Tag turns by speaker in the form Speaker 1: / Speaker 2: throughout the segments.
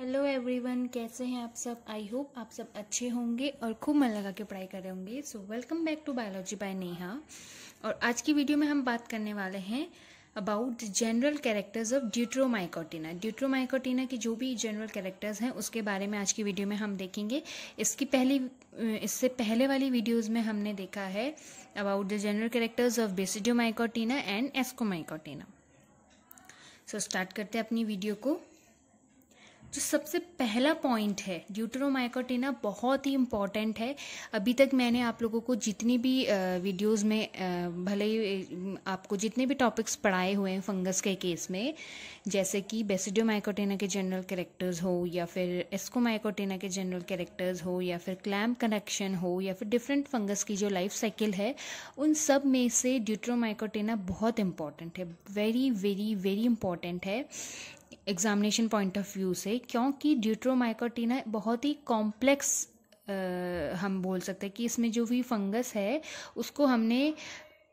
Speaker 1: Hello everyone कैसे हैं आप सब आई होप आप सब अच्छे होंगे और खूब मन लगा के पढ़ाई कर रहे होंगे so welcome back to biology by Neha और आज की वीडियो में हम बात करने वाले हैं about general characters of deuteromycotina deuteromycotina के जो भी जनरल कैरेक्टर्स हैं उसके बारे में आज की वीडियो में हम देखेंगे इसकी पहली इससे पहले वाली वीडियोज में हमने देखा है about the general characters of basidiomycotina and ascomycotina so start करते हैं अपनी वीडियो को जो सबसे पहला पॉइंट है ड्यूटरोमाइकोटिना बहुत ही इम्पॉर्टेंट है अभी तक मैंने आप लोगों को जितनी भी वीडियोस में भले ही आपको जितने भी टॉपिक्स पढ़ाए हुए हैं फंगस के केस में जैसे कि बेसिडियोमाइकोटिना के जनरल कैरेक्टर्स हो या फिर एस्कोमाइकोटिना के जनरल कैरेक्टर्स हो या फिर क्लैम कनेक्शन हो या फिर डिफरेंट फंगस की जो लाइफ साइकिल है उन सब में से ड्यूटरोमाइकोटिना बहुत इम्पॉर्टेंट है वेरी वेरी वेरी इंपॉर्टेंट है एग्जामिनेशन पॉइंट ऑफ व्यू से क्योंकि ड्यूट्रोमाइकोटीना बहुत ही कॉम्प्लेक्स हम बोल सकते हैं कि इसमें जो भी फंगस है उसको हमने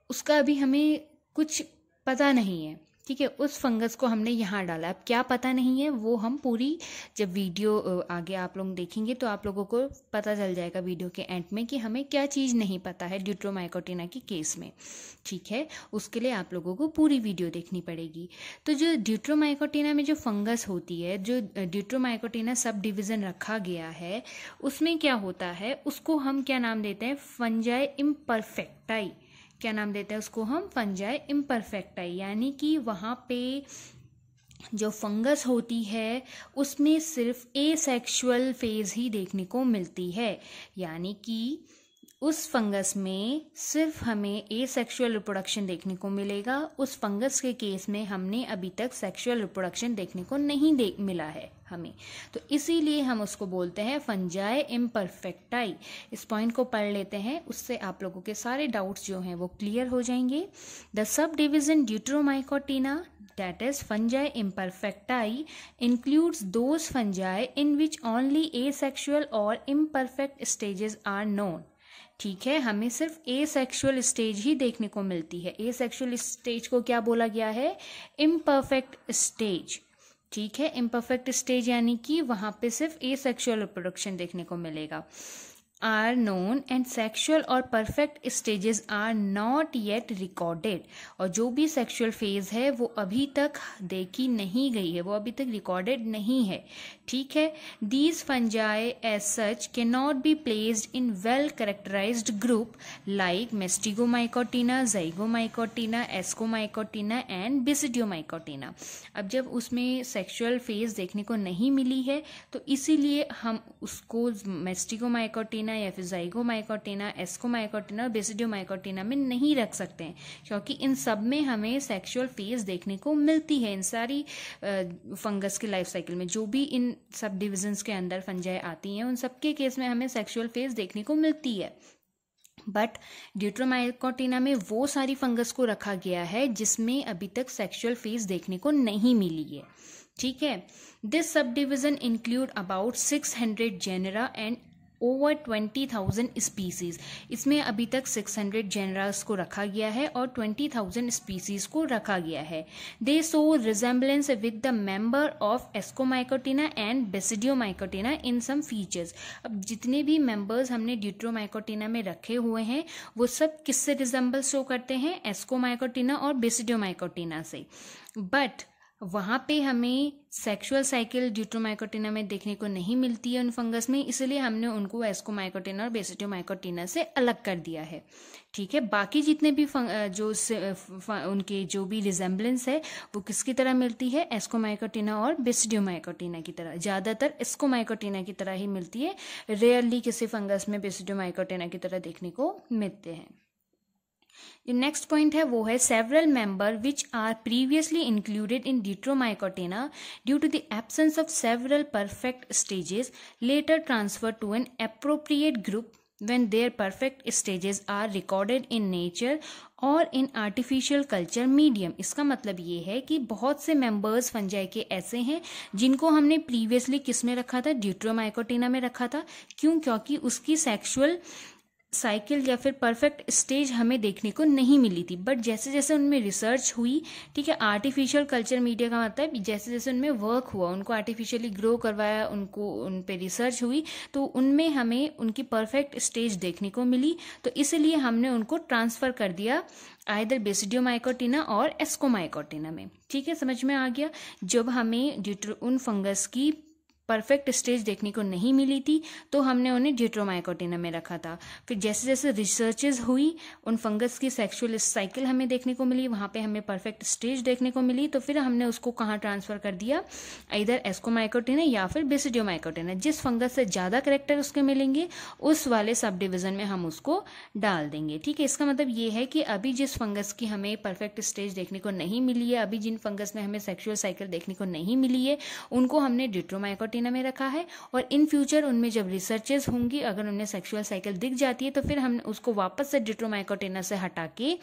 Speaker 1: उसका अभी हमें कुछ पता नहीं है ठीक है उस फंगस को हमने यहाँ डाला अब क्या पता नहीं है वो हम पूरी जब वीडियो आगे आप लोग देखेंगे तो आप लोगों को पता चल जाएगा वीडियो के एंड में कि हमें क्या चीज़ नहीं पता है ड्यूट्रोमाइकोटिना के केस में ठीक है उसके लिए आप लोगों को पूरी वीडियो देखनी पड़ेगी तो जो ड्यूट्रोमाइकोटिना में जो फंगस होती है जो ड्यूट्रोमाइकोटिना सब डिविज़न रखा गया है उसमें क्या होता है उसको हम क्या नाम देते हैं फंजाई इम्परफेक्टाई क्या नाम देते हैं उसको हम फंजाई इम्परफेक्ट है यानी कि वहाँ पे जो फंगस होती है उसमें सिर्फ ए सेक्शुअल फेज़ ही देखने को मिलती है यानी कि उस फंगस में सिर्फ हमें ए सेक्शुअल रिप्रोडक्शन देखने को मिलेगा उस फंगस के केस में हमने अभी तक सेक्शुअल रिप्रोडक्शन देखने को नहीं देख मिला है हमें तो इसीलिए हम उसको बोलते हैं फंजाए इम्परफेक्टाई इस पॉइंट को पढ़ लेते हैं उससे आप लोगों के सारे डाउट्स जो हैं वो क्लियर हो जाएंगे the subdivision deuteromycotina that is fungi those includes in which only asexual और इम परफेक्ट स्टेजेस आर नोन ठीक है हमें सिर्फ ए सेक्शुअल स्टेज ही देखने को मिलती है ए सेक्शुअल स्टेज को क्या बोला गया है इम्परफेक्ट स्टेज ठीक है इम्परफेक्ट स्टेज यानी कि वहाँ पे सिर्फ ए सेक्शुअल रिप्रोडक्शन देखने को मिलेगा आर नोन एंड सेक्शुअल और perfect stages are not yet recorded और जो भी सेक्शुअल फेज है वो अभी तक देखी नहीं गई है वो अभी तक रिकॉर्डेड नहीं है ठीक है these fungi as such can not be placed in well characterize group like mastigomycotina mycotina ascomycotina and basidiomycotina अब जब उसमें सेक्शुअल फेज देखने को नहीं मिली है तो इसीलिए हम उसको मेस्टिगो माइकोटीना माइकोटीना या फिर जाइगो माइकोटीना एस्को माइकोटीना बेसिडियो माइकोटीना में नहीं रख सकते हैं क्योंकि इन सब में हमें सेक्सुअल फेज देखने को मिलती है इन सारी फंगस की लाइफ साइकिल में जो भी इन सब डिविजन्स के अंदर फंजाई आती हैं उन सबके केस में हमें सेक्सुअल फेज देखने को मिलती है बट ड्यूट्रोमाइकोटीना में वो सारी फंगस को रखा गया है जिसमें अभी तक सेक्सुअल फेज देखने को नहीं मिली है ठीक है this subdivision include about six hundred genera and over twenty thousand species इसमें अभी तक सिक्स हंड्रेड जेनरल्स को रखा गया है और ट्वेंटी थाउजेंड स्पीसीज को रखा गया है they show resemblance with the member of ascomycotina and basidiomycotina in some features अब जितने भी मेंबर्स हमने ड्यूट्रोमाइकोटिना में रखे हुए हैं वो सब किससे रिजेंबल शो करते हैं एस्कोमाइकोटिना और बेसिडियोमाइकोटिना से बट वहाँ पे हमें सेक्सुअल साइकिल ड्यूट्रोमाइकोटिना में देखने को नहीं मिलती है उन फंगस में इसलिए हमने उनको एस्कोमाइकोटिना और बेसिटोमाइकोटिना से अलग कर दिया है ठीक है बाकी जितने भी फंग, जो उनके जो भी रिजेम्बलेंस है वो किसकी तरह मिलती है एस्कोमाइकोटिना और बेसिडियोमाइकोटिना की तरह ज़्यादातर एस्कोमाइकोटिना की तरह ही मिलती है रेयरली किसी फंगस में बेसिडियोमाइकोटिना की तरह देखने को मिलते हैं जो नेक्स्ट पॉइंट है वो है several member which are previously included in deuteromycotina due to the absence of several perfect stages later transfer to an appropriate group when their perfect stages are recorded in nature और in artificial culture medium इसका मतलब ये है कि बहुत से members fungi के ऐसे हैं जिनको हमने प्रीवियसली किस में रखा था ड्यूट्रोमाइकोटिना में रखा था क्यों क्योंकि उसकी सेक्सुअल साइकिल या फिर परफेक्ट स्टेज हमें देखने को नहीं मिली थी बट जैसे जैसे उनमें रिसर्च हुई ठीक है आर्टिफिशियल कल्चर मीडिया का मतलब जैसे जैसे उनमें वर्क हुआ उनको आर्टिफिशियली ग्रो करवाया उनको उन पर रिसर्च हुई तो उनमें हमें उनकी परफेक्ट स्टेज देखने को मिली तो इसलिए हमने उनको ट्रांसफ़र कर दिया आयदर बेसिडियोमाइकोटिना और एस्कोमाइकोटिना में ठीक है समझ में आ गया जब हमें उन फंगस की परफेक्ट स्टेज देखने को नहीं मिली थी तो हमने उन्हें जिट्रोमाइकोटिना में रखा था फिर जैसे जैसे रिसर्चेज हुई उन फंगस की सेक्सुअल साइकिल हमें देखने को मिली वहाँ पे हमें परफेक्ट स्टेज देखने को मिली तो फिर हमने उसको कहाँ ट्रांसफ़र कर दिया इधर एस्कोमाइकोटिना या फिर बेसिडियोमाइकोटिना जिस फंगस से ज़्यादा करेक्टर उसके मिलेंगे उस वाले सब डिविज़न में हम उसको डाल देंगे ठीक है इसका मतलब ये है कि अभी जिस फंगस की हमें परफेक्ट स्टेज देखने को नहीं मिली है अभी जिन फंगस में हमें सेक्शुअल साइकिल देखने को नहीं मिली है उनको हमने डिट्रोमाइकोटिना प्लैटिना में रखा है और इन फ्यूचर उनमें जब रिसर्चेस होंगी अगर उन्हें सेक्सुअल साइकिल दिख जाती है तो फिर हम उसको वापस से डिट्रोमाइकोटेना से हटा के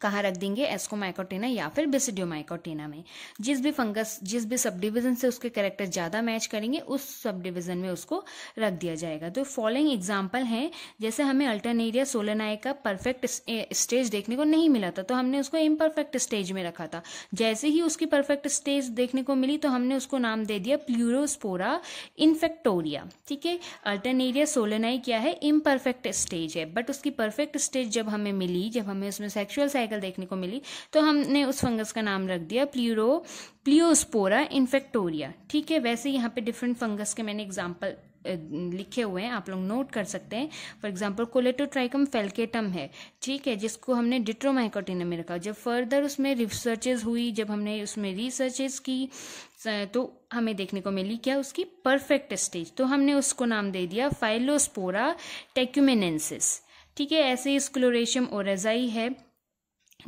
Speaker 1: कहाँ रख देंगे एस्कोमाइकोटीना या फिर बेसिडियोमाइकोटीना में जिस भी फंगस जिस भी सब डिविजन से उसके करेक्टर ज़्यादा मैच करेंगे उस सब डिविजन में उसको रख दिया जाएगा तो फॉलोइंग एग्जाम्पल है जैसे हमें अल्टरनेरिया सोलेनाए का परफेक्ट स्टेज देखने को नहीं मिला था तो हमने उसको इम्परफेक्ट स्टेज में रखा था जैसे ही उसकी परफेक्ट स्टेज देखने को मिली तो हमने उसको नाम दे दिया प्लूरोस्पोरा इन्फेक्टोरिया ठीक है अल्टरनेरिया सोलेनाई क्या है इम्परफेक्ट स्टेज है बट उसकी परफेक्ट स्टेज जब हमें मिली जब हमें उसमें सेक्शुअल साइकिल देखने को मिली तो हमने उस फंगस का नाम रख दिया प्लूरो प्लियोस्पोरा इन्फेक्टोरिया ठीक है वैसे यहाँ पे डिफरेंट फंगस के मैंने एग्जाम्पल लिखे हुए हैं आप लोग नोट कर सकते हैं फॉर एग्जाम्पल कोलेटोट्राइकम फेल्केटम है ठीक है जिसको हमने डिट्रोमाइकोटिनम में रखा जब फर्दर उसमें रिसर्चेज हुई जब हमने उसमें रिसर्चेज की तो हमें देखने को मिली क्या उसकी परफेक्ट स्टेज तो हमने उसको नाम दे दिया फाइलोस्पोरा टेक्यूमेनेंसिस ठीक है ऐसे ही स्क्लोरेशियम ओरेजाई है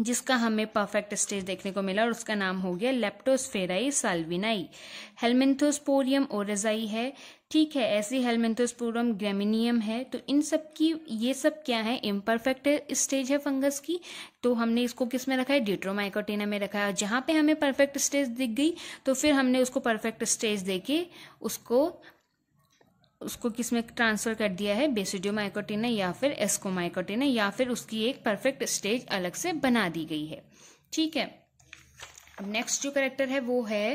Speaker 1: जिसका हमें परफेक्ट स्टेज देखने को मिला और उसका नाम हो गया लेप्टोस्फेराई साल्विनाई हेलमेंथोस्पोरियम ओरेजाई है ठीक है ऐसी हेलमेंथोस्पोरम ग्रेमिनियम है तो इन सब की ये सब क्या है इम्परफेक्ट स्टेज है फंगस की तो हमने इसको किस में रखा है डिट्रोमाइकोटीना में रखा है जहाँ पे हमें परफेक्ट स्टेज दिख गई तो फिर हमने उसको परफेक्ट स्टेज देके उसको उसको किस में ट्रांसफर कर दिया है बेसिडियोमाइकोटिना या फिर एस्कोमाइकोटिना या फिर उसकी एक परफेक्ट स्टेज अलग से बना दी गई है ठीक है अब नेक्स्ट जो करेक्टर है वो है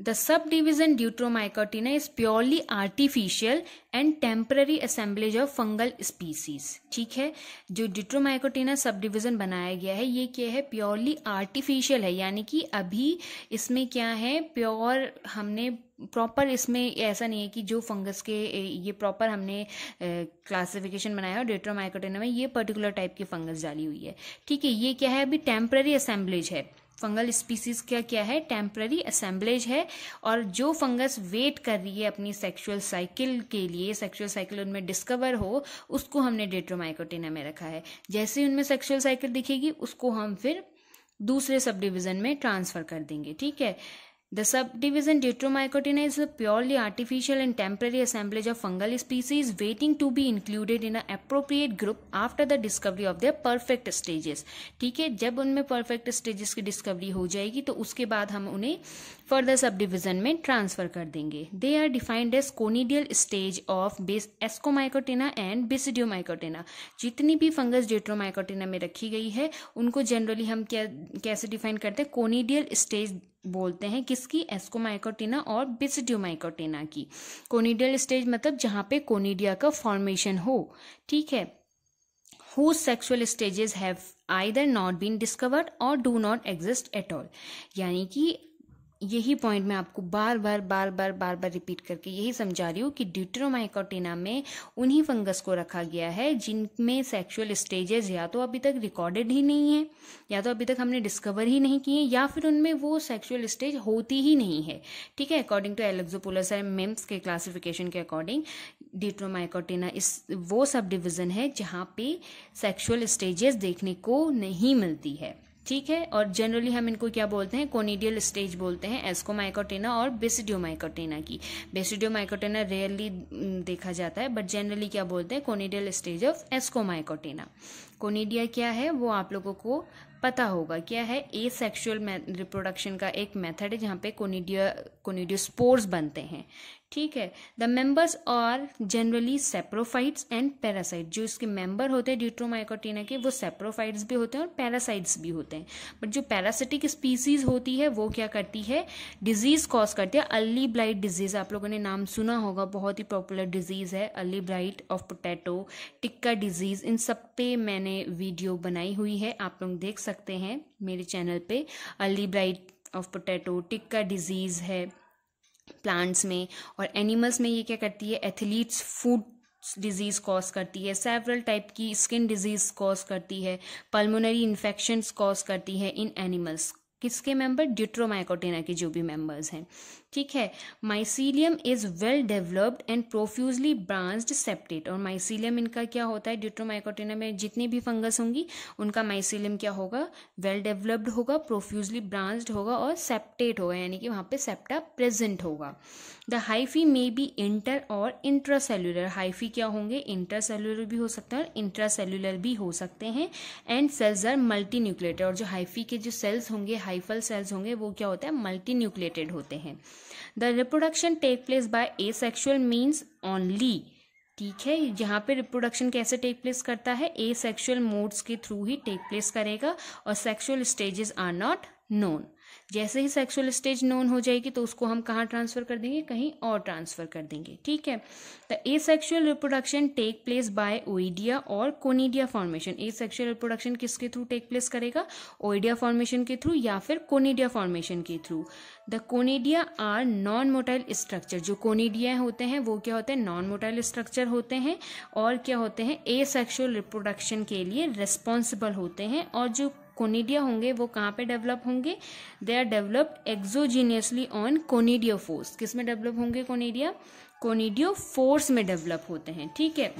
Speaker 1: The subdivision Deuteromycotina is purely artificial and temporary assemblage of fungal species. ठीक है जो Deuteromycotina subdivision बनाया गया है ये क्या है purely artificial है यानी कि अभी इसमें क्या है प्योर हमने प्रॉपर इसमें ऐसा नहीं है कि जो फंगस के ये प्रॉपर हमने क्लासिफिकेशन बनाया है डेट्रोमाइकोटेना में ये पर्टिकुलर टाइप की फंगस डाली हुई है ठीक है ये क्या है अभी टेम्प्ररी असेंबलेज है फंगल स्पीसीज का क्या है टेम्प्ररी असेंबलेज है और जो फंगस वेट कर रही है अपनी सेक्सुअल साइकिल के लिए सेक्सुअल साइकिल उनमें डिस्कवर हो उसको हमने डेट्रोमाइकोटेना में रखा है जैसे ही उनमें सेक्सुअल साइकिल दिखेगी उसको हम फिर दूसरे सब डिविज़न में ट्रांसफ़र कर देंगे ठीक है The subdivision Deuteromycotina is a purely artificial and temporary assemblage of fungal species waiting to be included in an appropriate group after the discovery of their perfect stages. ठीक है जब उनमें perfect stages की discovery हो जाएगी तो उसके बाद हम उन्हें further subdivision में transfer कर देंगे They are defined as conidial stage of Ascomycotina and Basidiomycotina. जितनी भी fungus Deuteromycotina में रखी गई है उनको generally हम क्या कैसे define करते हैं conidial stage बोलते हैं किसकी एस्कोमाइकोटिना और बिस्डियोमाइकोटिना की कोनिडियल स्टेज मतलब जहाँ पे कोनीडिया का फॉर्मेशन हो ठीक है who sexual stages have I not been discovered और do not exist at all यानी कि यही पॉइंट मैं आपको बार बार बार बार बार बार रिपीट करके यही समझा रही हूँ कि ड्यूट्रोमाइकोटिना में उन्हीं फंगस को रखा गया है जिनमें सेक्सुअल स्टेजेस या तो अभी तक रिकॉर्डेड ही नहीं है या तो अभी तक हमने डिस्कवर ही नहीं किए या फिर उनमें वो सेक्सुअल स्टेज होती ही नहीं है ठीक है according to Alexopoulos and Mims के क्लासिफिकेशन के अकॉर्डिंग ड्यूट्रोमाइकोटिना इस वो सब डिविज़न है जहाँ पे सेक्शुअल स्टेजेस देखने को नहीं मिलती है ठीक है और जनरली हम इनको क्या बोलते हैं कोनिडियल स्टेज बोलते हैं एस्कोमाइकोटेना और बेसिडियोमाइकोटेना की बेसिडियोमाइकोटेना रेयरली mm, देखा जाता है बट जनरली क्या बोलते हैं conidial stage of ascomycotina conidia क्या है वो आप लोगों को पता होगा क्या है ए सेक्शुअल रिप्रोडक्शन का एक मेथड है जहाँ पे कोनिडिया कोनिडियो स्पोर्स बनते हैं ठीक है the members are generally saprophytes and parasite जो इसके मेंबर होते हैं ड्यूट्रोमाइकोटीना के वो सेप्रोफाइट्स भी होते हैं और पैरासाइट्स भी होते हैं बट जो पैरासिटिक स्पीसीज होती है वो क्या करती है डिजीज कॉज करती है अर्ली ब्लाइट डिजीज आप लोगों ने नाम सुना होगा बहुत ही पॉपुलर डिजीज है early blight of potato tikka disease इन सब पे मैंने वीडियो बनाई हुई है आप लोग देख सकते हैं मेरे चैनल पे early blight of potato tikka disease है प्लांट्स में और एनिमल्स में ये क्या करती है एथलीट्स फूड डिजीज़ कॉज करती है सेवरल टाइप की स्किन डिजीज़ कॉज करती है पल्मोनरी इन्फेक्शंस कॉज करती है इन एनिमल्स किसके मेंबर ड्यूट्रोमाइकोटेना के जो भी मेंबर्स हैं ठीक है mycelium is well developed and profusely branched septate और माइसीलियम इनका क्या होता है ड्यूट्रोमाइकोटिना में जितनी भी फंगस होंगी उनका माइसीलियम क्या होगा वेल डेवलप्ड होगा प्रोफ्यूजली ब्रांच्ड होगा और सेप्टेट होगा यानी कि वहाँ पे सेप्टा प्रेजेंट होगा the hyphae may be inter और इंट्रासेल्यूलर हाइफी क्या होंगे इंट्रासेल्यूलर भी हो सकते हैं और सेल्युलर भी हो सकते हैं and cells are multinucleated और जो हाइफी के जो सेल्स होंगे हाइफल सेल्स होंगे वो क्या होता है मल्टी न्यूक्लेटेड होते हैं the reproduction take place by asexual means only ठीक है यहाँ पे रिप्रोडक्शन कैसे टेक प्लेस करता है ए सेक्शुअल मोड्स के थ्रू ही टेक प्लेस करेगा और sexual stages are not known जैसे ही सेक्सुअल स्टेज नोन हो जाएगी तो उसको हम कहाँ ट्रांसफर कर देंगे कहीं और ट्रांसफर कर देंगे ठीक है the asexual reproduction take place by oidia और conidia formation asexual reproduction किसके थ्रू टेक प्लेस करेगा ओइडिया फॉर्मेशन के थ्रू या फिर कोनीडिया फॉर्मेशन के through the conidia are non motile structure जो कोनीडिया होते हैं वो क्या होते हैं नॉन मोटाइल स्ट्रक्चर होते हैं और क्या होते हैं ए सेक्शुअल रिप्रोडक्शन के लिए रिस्पॉन्सिबल होते हैं और जो कोनिडिया होंगे वो कहाँ पे डेवलप होंगे they are develop exogenously on conidiophores किस में डेवलप होंगे कोनिडिया कोनिडियो फोर्स में डेवलप होते हैं ठीक है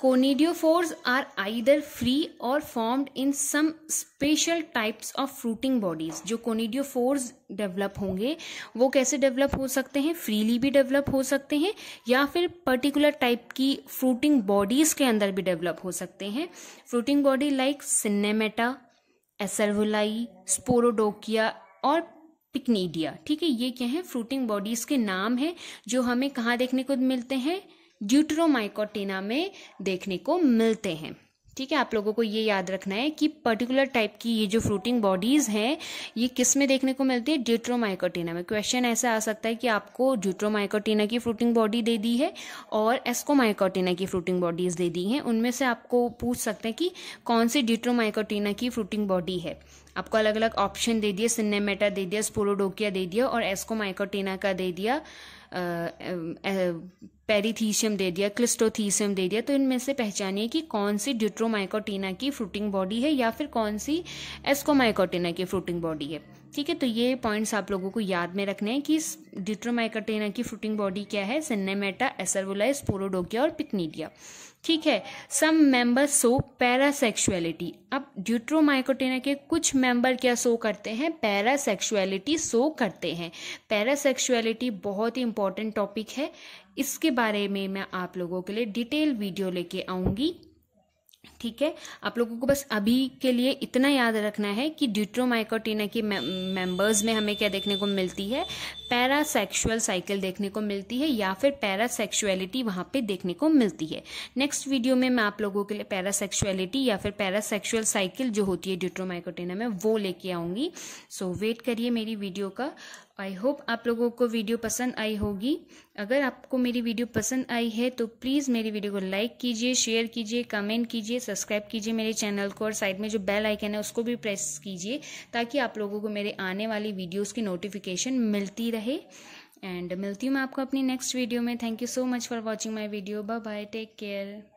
Speaker 1: conidiophores are either free और formed in some special types of fruiting bodies जो फोर्स डेवलप होंगे वो कैसे डेवलप हो सकते हैं फ्रीली भी डेवलप हो सकते हैं या फिर पर्टिकुलर टाइप की फ्रूटिंग बॉडीज के अंदर भी डेवलप हो सकते हैं fruiting body like synnemata acervuli sporodochia और पिकनीडिया ठीक है ये क्या है फ्रूटिंग बॉडीज के नाम है जो हमें कहाँ देखने को मिलते हैं ड्यूट्रोमाइकोटीना में देखने को मिलते हैं ठीक है आप लोगों को ये याद रखना है कि पर्टिकुलर टाइप की ये जो फ्रूटिंग बॉडीज हैं ये किस में देखने को मिलती है ड्यूट्रोमाइकोटीना में क्वेश्चन ऐसा आ सकता है कि आपको ड्यूट्रोमाइकोटीना की फ्रूटिंग बॉडी दे दी है और एस्कोमाइकोटीना की फ्रूटिंग बॉडीज दे दी हैं उनमें से आपको पूछ सकते हैं कि कौन सी ड्यूट्रोमाइकोटीना की फ्रूटिंग बॉडी है आपको अलग अलग ऑप्शन दे दिए सिनेमेटा दे दिया स्पोरोडोकिया दे दिया और एस्कोमाइकोटीना का दे दिया पेरीथीशियम दे दिया क्लिस्टोथीशियम दे दिया तो इनमें से पहचानिए कि कौन सी ड्यूट्रोमाइकोटीना की फ्रूटिंग बॉडी है या फिर कौन सी एस्कोमाइकोटीना की फ्रूटिंग बॉडी है ठीक है तो ये पॉइंट्स आप लोगों को याद में रखने हैं कि डिट्रोमाइकटेना की फ्रूटिंग बॉडी क्या है सिन्नेमेटा एसरवोलाइस पोरोडोकिया और पिकनीडिया ठीक है सम मेंबर सो पैरासेक्सुअलिटी अब ड्यूट्रोमाइकोटेना के कुछ मेंबर क्या सो करते हैं पैरासेक्सुअलिटी सो करते हैं पैरासेक्सुअलिटी बहुत ही इंपॉर्टेंट टॉपिक है इसके बारे में मैं आप लोगों के लिए डिटेल वीडियो लेके आऊँगी ठीक है आप लोगों को बस अभी के लिए इतना याद रखना है कि ड्यूट्रोमाइकोटीना के मेंबर्स में हमें क्या देखने को मिलती है पैरासेक्सुअल साइकिल देखने को मिलती है या फिर पैरासेक्सुअलिटी वहां पे देखने को मिलती है नेक्स्ट वीडियो में मैं आप लोगों के लिए पैरासेक्सुअलिटी या फिर पैरासेक्सुअल साइकिल जो होती है ड्यूट्रोमाइकोटीना में वो लेके आऊंगी सो so, वेट करिए मेरी वीडियो का आई होप आप लोगों को वीडियो पसंद आई होगी अगर आपको मेरी वीडियो पसंद आई है तो प्लीज़ मेरी वीडियो को लाइक कीजिए शेयर कीजिए कमेंट कीजिए सब्सक्राइब कीजिए मेरे चैनल को और साइड में जो बेल आइकन है उसको भी प्रेस कीजिए ताकि आप लोगों को मेरे आने वाली वीडियोज़ की नोटिफिकेशन मिलती रहे एंड मिलती हूँ मैं आपको अपनी नेक्स्ट वीडियो में thank you so much for watching my video bye bye take care